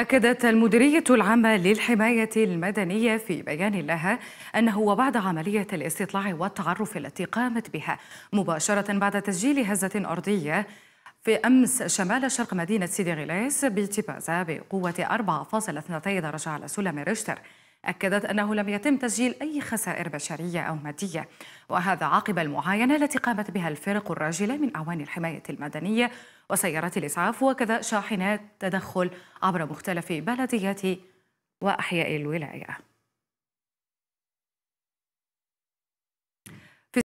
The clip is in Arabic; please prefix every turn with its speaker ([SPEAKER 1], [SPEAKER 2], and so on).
[SPEAKER 1] أكدت المديرية العامة للحماية المدنية في بيان لها أنه وبعد عملية الاستطلاع والتعرف التي قامت بها مباشرة بعد تسجيل هزة أرضية في أمس شمال شرق مدينة سيدي غليس بقوة 4.2 درجة على سلم ريشتر أكدت أنه لم يتم تسجيل أي خسائر بشرية أو مادية وهذا عقب المعاينة التي قامت بها الفرق الراجلة من أعوان الحماية المدنية وسيارات الإسعاف وكذا شاحنات تدخل عبر مختلف بلديات وأحياء الولاية